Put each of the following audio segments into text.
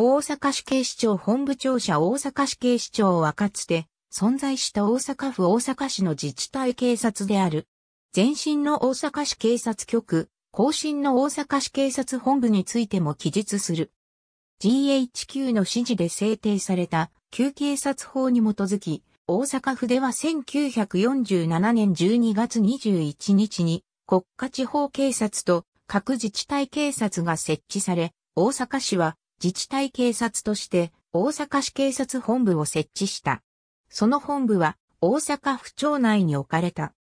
大阪市警視庁本部庁舎大阪市警視庁はかつて存在した大阪府大阪市の自治体警察である。前身の大阪市警察局、後身の大阪市警察本部についても記述する。GHQ の指示で制定された旧警察法に基づき、大阪府では1947年12月21日に国家地方警察と各自治体警察が設置され、大阪市は自治体警察として大阪市警察本部を設置した。その本部は大阪府庁内に置かれた。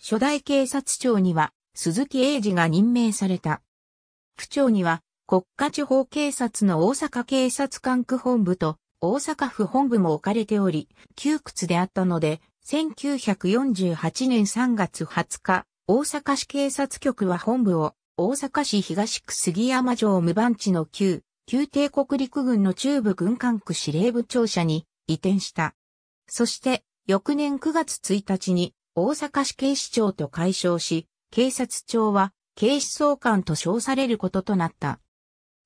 初代警察庁には鈴木英二が任命された。府庁には国家地方警察の大阪警察管区本部と大阪府本部も置かれており、窮屈であったので、1948年3月20日、大阪市警察局は本部を大阪市東区杉山城無番地の旧旧帝国陸軍の中部軍管区司令部庁舎に移転した。そして、翌年9月1日に大阪市警視庁と解消し、警察庁は警視総監と称されることとなった。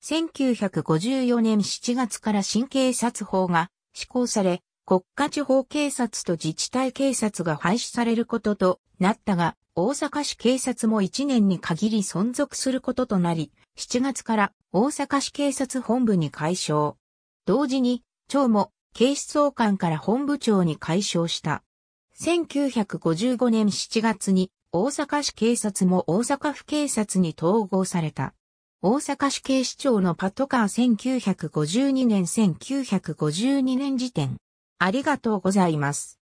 1954年7月から新警察法が施行され、国家地方警察と自治体警察が廃止されることとなったが、大阪市警察も1年に限り存続することとなり、7月から大阪市警察本部に解消。同時に、長も警視総監から本部長に解消した。1955年7月に大阪市警察も大阪府警察に統合された。大阪市警視庁のパトカー1952年1952年時点。ありがとうございます。